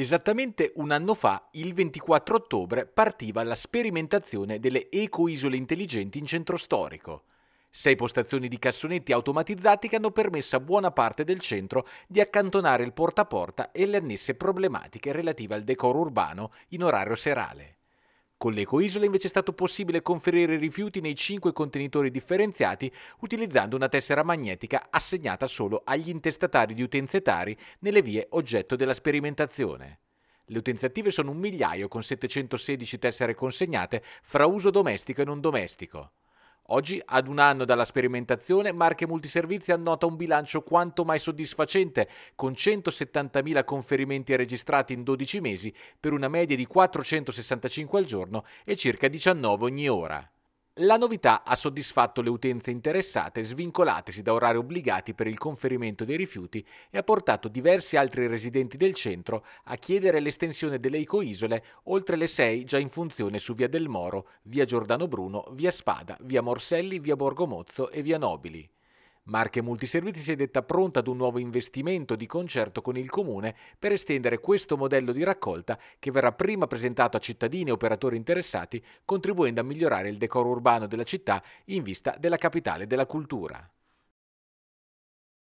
Esattamente un anno fa, il 24 ottobre, partiva la sperimentazione delle ecoisole intelligenti in centro storico. Sei postazioni di cassonetti automatizzati che hanno permesso a buona parte del centro di accantonare il porta a porta e le annesse problematiche relative al decoro urbano in orario serale. Con l'ecoisola invece è stato possibile conferire rifiuti nei 5 contenitori differenziati utilizzando una tessera magnetica assegnata solo agli intestatari di utenze tari nelle vie oggetto della sperimentazione. Le utenze attive sono un migliaio con 716 tessere consegnate fra uso domestico e non domestico. Oggi, ad un anno dalla sperimentazione, Marche Multiservizi annota un bilancio quanto mai soddisfacente, con 170.000 conferimenti registrati in 12 mesi per una media di 465 al giorno e circa 19 ogni ora. La novità ha soddisfatto le utenze interessate svincolatesi da orari obbligati per il conferimento dei rifiuti e ha portato diversi altri residenti del centro a chiedere l'estensione delle ecoisole oltre le sei già in funzione su Via del Moro, Via Giordano Bruno, Via Spada, Via Morselli, Via Borgomozzo e Via Nobili. Marche Multiservizi si è detta pronta ad un nuovo investimento di concerto con il Comune per estendere questo modello di raccolta che verrà prima presentato a cittadini e operatori interessati, contribuendo a migliorare il decoro urbano della città in vista della capitale della cultura.